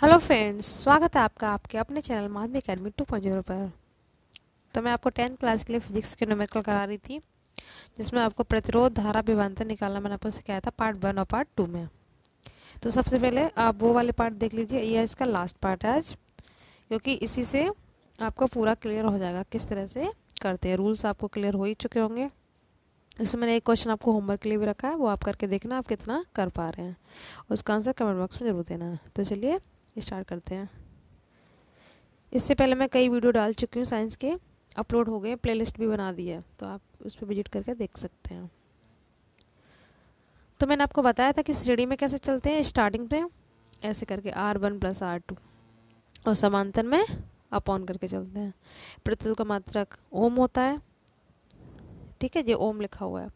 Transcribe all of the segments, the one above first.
hello friends स्वागत है आपका आपके अपने channel Madhavi academy two zero पर तो मैं आपको टेंथ क्लास के लिए फिजिक्स की नोमेरिकल करा रही थी जिसमें आपको प्रतिरोध धारा विभांतर निकालना मैंने आपको सिखाया था पार्ट वन और पार्ट टू में तो सबसे पहले आप वो वाले पार्ट देख लीजिए ये इसका लास्ट पार्ट है आज क्योंकि इसी से आपका पूरा क्लियर हो जाएगा किस तरह से करते हैं रूल्स आपको क्लियर हो ही चुके होंगे इसमें मैंने एक क्वेश्चन आपको होमवर्क के लिए भी रखा है वो आप करके देखना आप कितना कर पा रहे हैं उसका आंसर कमेंट बॉक्स में जरूर देना है तो चलिए स्टार्ट करते हैं इससे पहले मैं कई वीडियो डाल चुकी हूँ साइंस के अपलोड हो गए प्लेलिस्ट भी बना दी है तो आप उस पर विजिट करके देख सकते हैं तो मैंने आपको बताया था कि श्रेणी में कैसे चलते हैं स्टार्टिंग पे ऐसे करके R one plus R two और समांतर में अपॉन करके चलते हैं प्रतिदू का मात्रक ओम होता है ठीक है ये ओम लिखा हुआ है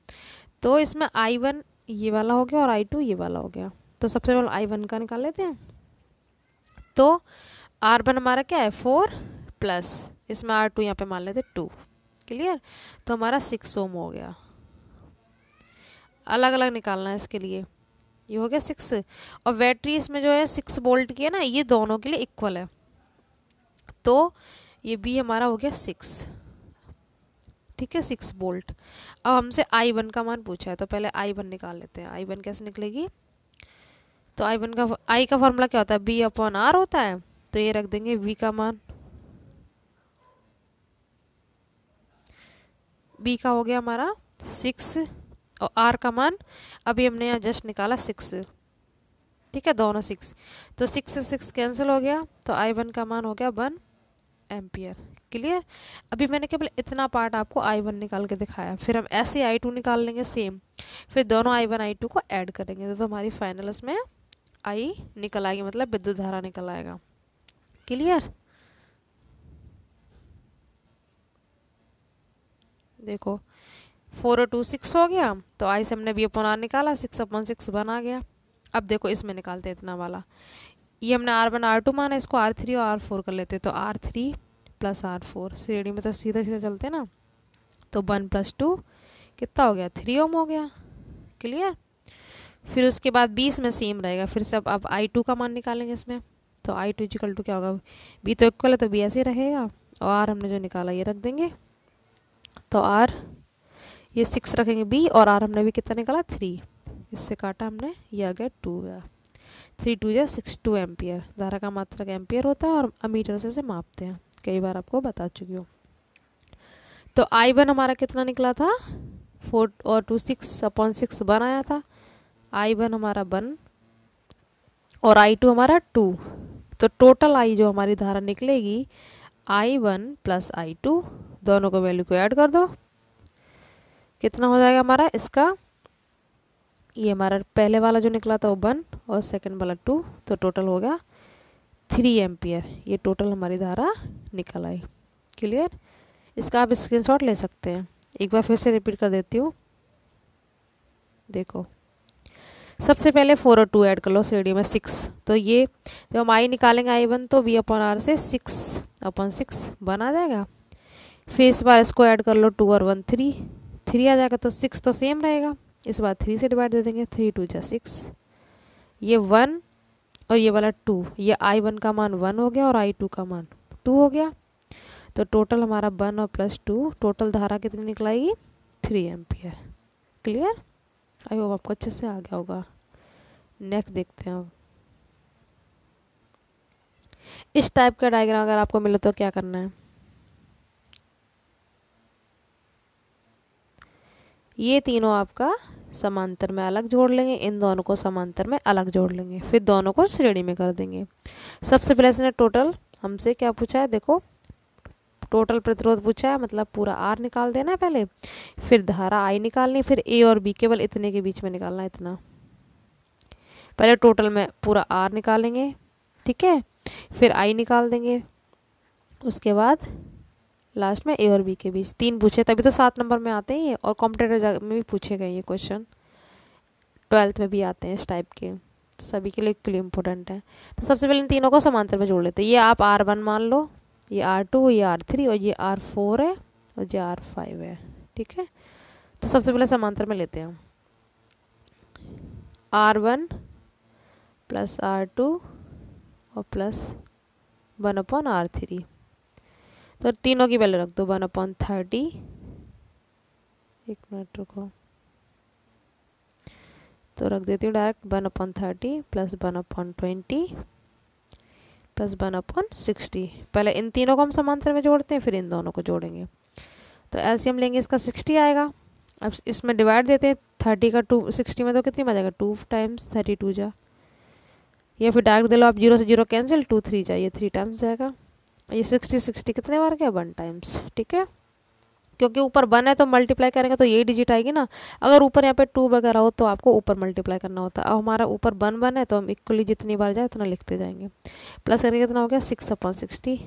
तो इसमें आई वन ये वाला हो गया और आई टू ये वाला हो गया तो सबसे पहले आई वन का निकाल लेते हैं तो आर वन हमारा क्या है फोर प्लस इसमें आर टू यहाँ पे मान लेते टू क्लियर तो हमारा सिक्स ओम हो गया अलग अलग निकालना है इसके लिए ये हो गया सिक्स और बैटरी इसमें जो है सिक्स बोल्ट की है ना ये दोनों के लिए इक्वल है तो ये भी हमारा हो गया सिक्स ठीक है सिक्स बोल्ट अब हमसे आई वन का मान पूछा है तो पहले आई वन निकाल लेते हैं आई वन कैसे निकलेगी तो आई वन का आई का फॉर्मूला क्या होता है बी अपॉन आर होता है तो ये रख देंगे बी का मान बी का हो गया हमारा सिक्स और आर का मान अभी हमने यहाँ जस्ट निकाला सिक्स ठीक है दोनों सिक्स तो सिक्स से सिक्स कैंसिल हो गया तो आई वन का मान हो गया वन एम्पियर क्लियर अभी मैंने केवल इतना पार्ट आपको आई वन निकाल के दिखाया फिर हम ऐसे आई टू निकाल लेंगे सेम फिर दोनों आई वन आई टू को ऐड करेंगे तो, तो हमारी फाइनल इसमें आई निकल आएगी मतलब विद्युत धारा निकल आएगा क्लियर देखो फोर और टू सिक्स हो गया तो आई से हमने बी अपन आर निकाला सिक्स अपन सिक्स वन आ गया अब देखो इसमें निकालते इतना वाला ये हमने आर वन आर टू माना इसको आर थ्री और आर फोर कर लेते तो R three plus R four श्रेणी में तो सीधा सीधा चलते ना तो वन प्लस टू कितना हो गया थ्री ओम हो गया क्लियर फिर उसके बाद बीस में सेम रहेगा फिर सब अब आई टू का मान निकालेंगे इसमें तो आई टू इजिकल टू क्या होगा बी तो इक्वल है तो बी ऐसे ही रहेगा और आर हमने जो निकाला ये रख देंगे तो आर ये सिक्स रखेंगे बी और आर हमने भी कितना निकाला थ्री इससे काटा हमने ये आ गया टू गया थ्री टू या सिक्स टू एम्पियर धारा का मात्रक एम्पियर होता है और मीटर से इसे मापते हैं कई बार आपको बता चुकी हूँ तो आई वन हमारा कितना निकला था फोर और two six upon six one आया था आई वन हमारा वन और आई टू हमारा टू तो टोटल आई जो हमारी धारा निकलेगी I one plus I two दोनों को वैल्यू को ऐड कर दो कितना हो जाएगा हमारा इसका ये हमारा पहले वाला जो निकला था वो वन और सेकंड वाला टू तो टोटल हो गया थ्री एम्पियर ये टोटल हमारी धारा निकल आई क्लियर इसका आप स्क्रीनशॉट ले सकते हैं एक बार फिर से रिपीट कर देती हूँ देखो सबसे पहले फोर और टू ऐड कर लो सीढ़ी में सिक्स तो ये जब हम आई निकालेंगे आई वन तो वी अपॉन आर से सिक्स अपॉन सिक्स वन आ जाएगा फिर इस बार इसको ऐड कर लो टू और वन थ्री थ्री आ जाएगा तो सिक्स तो सेम रहेगा इस बार थ्री से डिवाइड दे देंगे थ्री टू जै सिक्स ये वन और ये वाला टू ये आई वन का मान वन हो गया और आई टू का मान टू हो गया तो टोटल हमारा वन और प्लस टू टोटल धारा कितनी निकलाएगी three ampere clear I hope आपको अच्छे से आ गया होगा नेक्स्ट देखते हैं अब इस टाइप का डायग्राम अगर आपको मिले तो क्या करना है ये तीनों आपका समांतर में अलग जोड़ लेंगे इन दोनों को समांतर में अलग जोड़ लेंगे फिर दोनों को श्रेणी में कर देंगे सबसे पहले इसने टोटल हमसे क्या पूछा है देखो टोटल प्रतिरोध पूछा है मतलब पूरा आर निकाल देना है पहले फिर धारा आई निकालनी फिर ए और बी केवल इतने के बीच में निकालना है इतना पहले टोटल में पूरा आर निकालेंगे ठीक है फिर आई निकाल देंगे उसके बाद लास्ट में ए और बी के बीच तीन पूछे तभी तो सात नंबर में आते हैं ये और कॉम्पिटेटर में भी पूछे गए ये क्वेश्चन ट्वेल्थ में भी आते हैं इस टाइप के तो सभी के लिए इक्वली इम्पोर्टेंट है तो सबसे पहले इन तीनों को समांतर में जोड़ लेते हैं ये आप आर वन मान लो ये आर टू ये आर थ्री और ये आर फोर है और ये आर फाइव है ठीक है तो सबसे पहले समांतर में लेते हैं R one plus R two और plus one upon R three तो तीनों की वैल्यू रख दो वन अपॉन थर्टी एक मिनट रुको तो रख देती हूँ direct one upon thirty plus one upon twenty plus one upon sixty पहले इन तीनों को हम समांतर में जोड़ते हैं फिर इन दोनों को जोड़ेंगे तो एलसीएम लेंगे इसका सिक्सटी आएगा अब इसमें डिवाइड देते हैं थर्टी का टू सिक्सटी में तो कितनी आ जाएगा टू टाइम्स थर्टी टू जा या फिर डायरेक्ट दे लो आप जीरो से जीरो कैंसिल टू थ्री जाइए थ्री टाइम्स जाएगा ये सिक्सटी सिक्सटी कितने बार गया वन टाइम्स ठीक है क्योंकि ऊपर वन है तो मल्टीप्लाई करेंगे तो ये डिजिट आएगी ना अगर ऊपर यहाँ पे टू वगैरह हो तो आपको ऊपर मल्टीप्लाई करना होता है अब हमारा ऊपर वन वन है तो हम इक्वली जितनी बार जाए उतना लिखते जाएंगे प्लस करके कितना हो गया सिक्स अपॉन सिक्सटी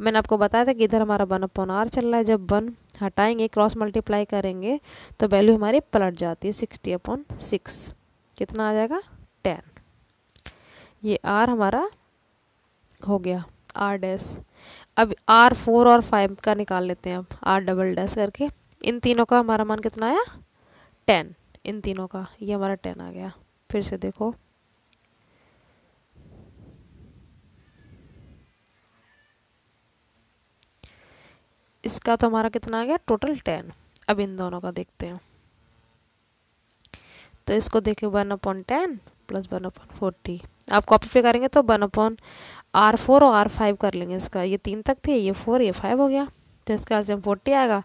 मैंने आपको बताया था कि इधर हमारा वन अपॉन आर चल रहा है जब वन हटाएंगे क्रॉस मल्टीप्लाई करेंगे तो वैल्यू हमारी पलट जाती है सिक्सटी अपॉन सिक्स कितना आ जाएगा टेन ये आर हमारा हो गया आर डैश अब आर फोर और फाइव का निकाल लेते हैं हम आर डबल डैश करके इन तीनों का हमारा मान कितना आया टेन इन तीनों का ये हमारा टेन आ गया फिर से देखो इसका तो हमारा कितना आ गया टोटल टेन अब इन दोनों का देखते हैं तो इसको देखिए one upon ten plus one upon forty आप कॉपी पे करेंगे तो वन अपॉन आर फोर और आर फाइव कर लेंगे इसका ये तीन तक थे ये फोर ये फाइव हो गया तो इसका एल्सियम फोर्टी आएगा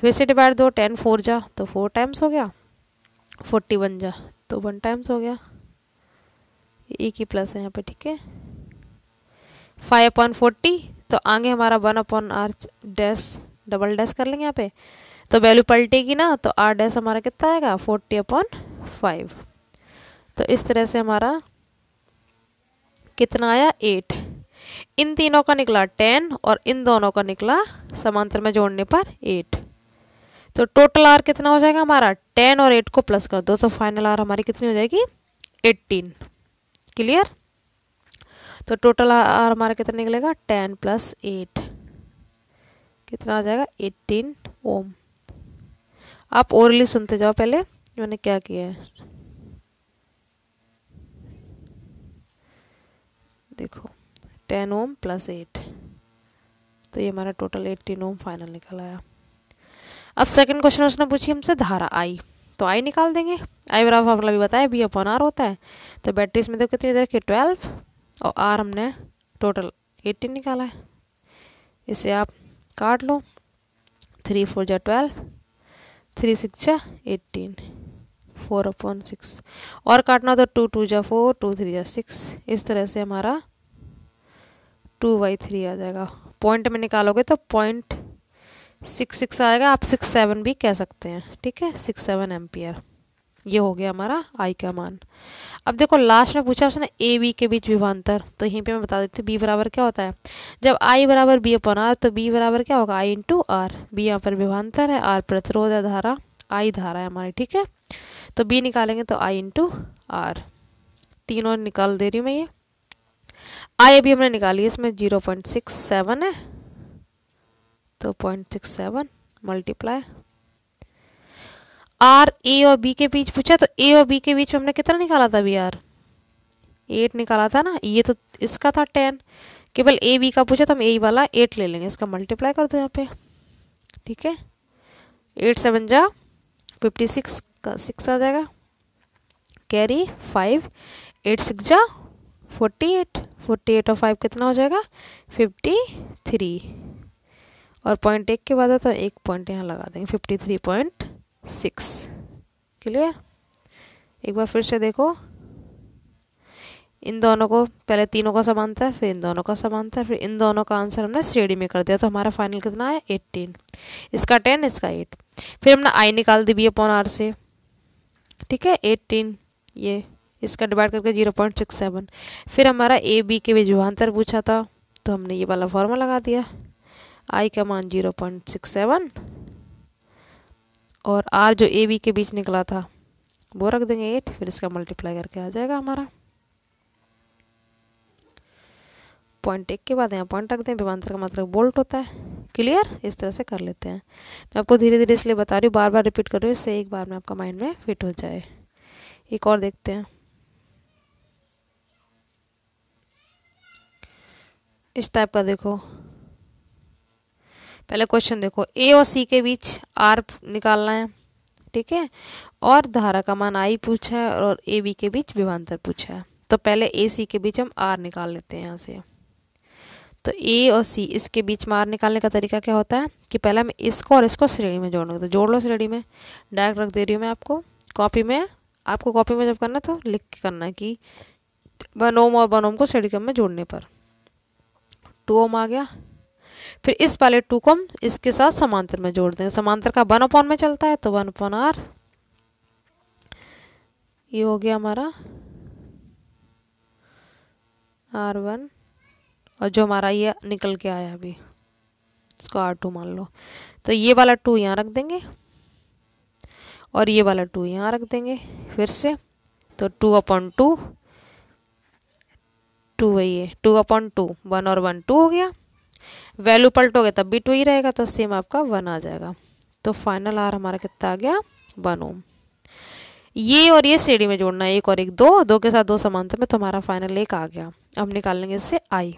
फिर से डिवाइड दो टेन फोर जा तो फोर टाइम्स हो गया फोर्टी वन जा तो वन टाइम्स हो गया एक ही प्लस है यहाँ पे ठीक है फाइव अपॉन फोर्टी तो आगे हमारा one upon R dash double dash कर लेंगे यहाँ पे तो वैल्यू पलटेगी ना तो आर डैश हमारा कितना आएगा फोर्टी अपॉन फाइव तो इस तरह से हमारा कितना आया एट इन तीनों का निकला टेन और इन दोनों का निकला समांतर में जोड़ने पर एट तो टोटल आर कितना हो जाएगा हमारा टेन और एट को प्लस कर दो तो फाइनल आर हमारी कितनी हो जाएगी एट्टीन क्लियर तो टोटल आर हमारा कितना निकलेगा टेन प्लस एट कितना हो जाएगा एट्टीन ओम आप ओरली सुनते जाओ पहले मैंने क्या किया है देखो टेन ओम प्लस एट तो ये हमारा टोटल एट्टीन ओम फाइनल निकल आया अब सेकंड क्वेश्चन उसने पूछी हमसे धारा आई तो आई निकाल देंगे आई बराबर फॉर्मूला भी बताया बी अपॉन आर होता है तो बैटरी इसमें तो कितनी देर की ट्वेल्व और आर हमने टोटल एट्टीन निकाला है इसे आप काट लो थ्री फोर जा ट्वेल्व थ्री सिक्स जा एट्टीन फोर अपॉन सिक्स और काटना तो टू टू जा फोर टू थ्री जा सिक्स इस तरह से हमारा टू बाई थ्री आ जाएगा पॉइंट में निकालोगे तो पॉइंट सिक्स सिक्स आएगा आप सिक्स सेवन भी कह सकते हैं ठीक है सिक्स सेवन एम्पियर ये हो गया हमारा आई का मान अब देखो लास्ट में पूछा उसने ए बी के बीच विभांतर तो यहीं पे मैं बता देती हूँ बी बराबर क्या होता है जब आई बराबर बी अपन आर तो बी बराबर क्या होगा आई इंटू आर बी यहाँ पर विभांतर है आर प्रतिरोध है धारा आई धारा है हमारी ठीक है तो बी निकालेंगे तो आई इंटू आर तीनों निकाल दे रही हूँ मैं ये आई अभी हमने निकाली इसमें जीरो पॉइंट सिक्स सेवन है तो point six seven multiply R A और बी के बीच पूछा तो ए और बी के बीच हमने कितना निकाला था अभी आर एट निकाला था ना ये तो इसका था टेन केवल ए बी का पूछा तो हम ए वाला एट ले लेंगे इसका मल्टीप्लाई कर दो यहाँ पे ठीक है एट सेवन जा फिफ्टी सिक्स का सिक्स आ जाएगा कैरी फाइव एट सिक्स जा फोर्टी एट फोर्टी एट और फाइव कितना हो जाएगा फिफ्टी थ्री और पॉइंट एक के बाद है तो एक पॉइंट यहाँ लगा देंगे fifty three point six clear एक बार फिर से देखो इन दोनों को पहले तीनों का समांतर फिर इन दोनों का समांतर फिर इन दोनों का आंसर हमने सीढ़ी में कर दिया तो हमारा फाइनल कितना है एट्टीन इसका टेन इसका एट फिर हमने आई निकाल दी बी अपॉन आर से ठीक है एट्टीन ये इसका डिवाइड करके जीरो पॉइंट सिक्स सेवन फिर हमारा ए बी के बीच विभांतर पूछा था तो हमने ये वाला फॉर्मूला लगा दिया आई का मान जीरो पॉइंट सिक्स सेवन और आर जो ए बी के बीच निकला था वो रख देंगे एट फिर इसका मल्टीप्लाई करके आ जाएगा हमारा पॉइंट एक के बाद यहाँ पॉइंट रख दें विभांतर का मतलब बोल्ट होता है क्लियर इस तरह से कर लेते हैं मैं आपको धीरे धीरे इसलिए बता रही हूँ बार बार रिपीट कर रही हूँ इससे एक बार में आपका माइंड में फिट हो जाए एक और देखते हैं इस टाइप का देखो पहले क्वेश्चन देखो ए और सी के बीच आर निकालना है ठीक है और धारा का मान आई पूछा है और ए बी के बीच विभांतर पूछा है तो पहले ए सी के बीच हम आर निकाल लेते हैं यहाँ से तो ए और सी इसके बीच में आर निकालने का तरीका क्या होता है कि पहले हम इसको और इसको श्रेणी में जोड़ना तो जोड़ लो श्रेणी में डायरेक्ट रख दे रही हूँ मैं आपको कॉपी में आपको कॉपी में जब करना तो लिख के करना कि बनोम और बनोम को श्रेणी क्रम में जोड़ने पर टू ओम आ गया फिर इस वाले टू को हम इसके साथ समांतर में जोड़ देंगे समांतर का वन अपॉन में चलता है तो वन अपॉन आर ये हो गया हमारा आर वन और जो हमारा ये निकल के आया अभी इसको आर टू मान लो तो ये वाला टू यहाँ रख देंगे और ये वाला टू यहाँ रख देंगे फिर से तो टू अपॉन टू टू है टू अपॉन टू वन और वन टू हो गया वैल्यू पलटोगे तब भी टू ही रहेगा तो सेम आपका वन आ जाएगा तो फाइनल आर हमारा कितना आ गया वन ओम ये और ये सीढ़ी में जोड़ना है एक और एक दो दो के साथ दो समानता में तो हमारा फाइनल एक आ गया अब निकाल लेंगे इससे आई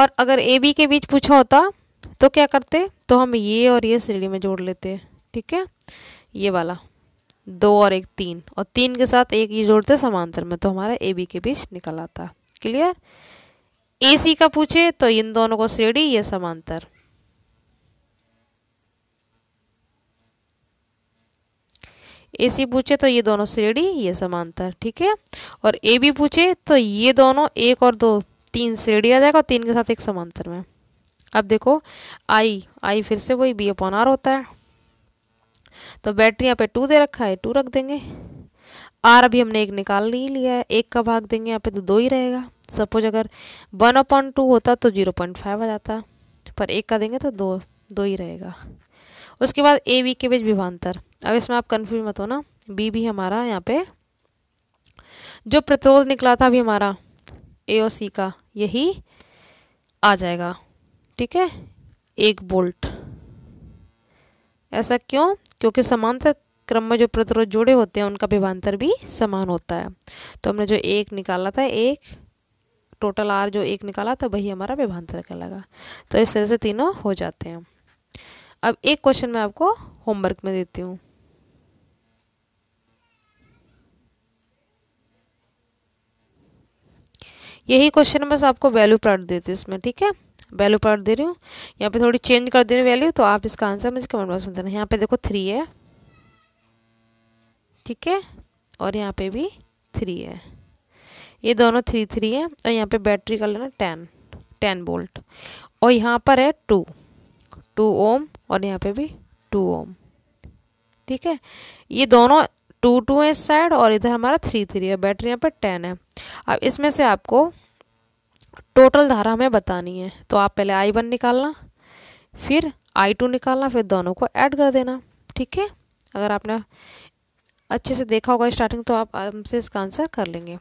और अगर ए बी के बीच पूछा होता तो क्या करते तो हम ये और ये सीढ़ी में जोड़ लेते ठीक है ये वाला दो और एक तीन और तीन के साथ एक ये जोड़ते समांतर में तो हमारा ए बी के बीच निकल आता क्लियर ए सी का पूछे तो इन दोनों को श्रेणी ये समांतर ए सी पूछे तो ये दोनों श्रेणी ये समांतर ठीक है और ए बी पूछे तो ये दोनों एक और दो तीन श्रेणी आ जाएगा और तीन के साथ एक समांतर में अब देखो आई आई फिर से वही बी अपॉन आर होता है तो बैटरी यहाँ पे टू दे रखा है टू रख देंगे आर अभी हमने एक निकाल नहीं लिया है एक का भाग देंगे यहाँ पे तो दो ही रहेगा सपोज अगर वन अपॉइंट टू होता तो जीरो पॉइंट फाइव आ जाता पर एक का देंगे तो दो दो ही रहेगा उसके बाद ए बी के बीच विभांतर अब इसमें आप कन्फ्यूज मत हो ना बी भी हमारा यहाँ पे जो प्रतिरोध निकला था अभी हमारा ए और सी का यही आ जाएगा ठीक है एक बोल्ट ऐसा क्यों क्योंकि समांतर क्रम में जो प्रतिरोध जुड़े होते हैं उनका विभांतर भी समान होता है तो हमने जो एक निकाला था एक टोटल आर जो एक निकाला था वही हमारा विभांतर का लगा तो इस तरह से तीनों हो जाते हैं अब एक क्वेश्चन मैं आपको होमवर्क में देती हूँ यही क्वेश्चन बस आपको वैल्यू प्लॉट देती हूँ इसमें ठीक है वैल्यू पलट दे रही हूँ यहाँ पे थोड़ी चेंज कर दे रही हूँ वैल्यू तो आप इसका आंसर मुझे कमेंट बॉक्स में देना यहाँ पे देखो थ्री है ठीक है और यहाँ पे भी थ्री है ये दोनों थ्री थ्री है और यहाँ पे बैटरी का लेना टेन टेन बोल्ट और यहाँ पर है टू टू ओम और यहाँ पे भी टू ओम ठीक है ये दोनों टू टू है इस साइड और इधर हमारा थ्री थ्री है बैटरी यहाँ पर टेन है अब इसमें से आपको टोटल धारा हमें बतानी है तो आप पहले आई वन निकालना फिर आई टू निकालना फिर दोनों को ऐड कर देना ठीक है अगर आपने अच्छे से देखा होगा स्टार्टिंग तो आप आराम से इसका आंसर कर लेंगे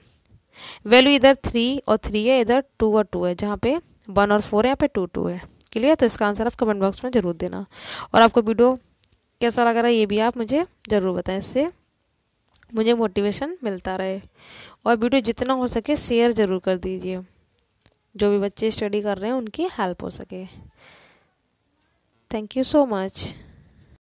वैल्यू इधर थ्री और थ्री है इधर टू और टू है जहाँ पे वन और फोर है यहाँ पे टू टू है क्लियर तो इसका आंसर आप कमेंट बॉक्स में ज़रूर देना और आपको वीडियो कैसा लग रहा है ये भी आप मुझे ज़रूर बताएं इससे मुझे मोटिवेशन मिलता रहे और वीडियो जितना हो सके शेयर ज़रूर कर दीजिए जो भी बच्चे स्टडी कर रहे हैं उनकी हेल्प हो सके थैंक यू सो मच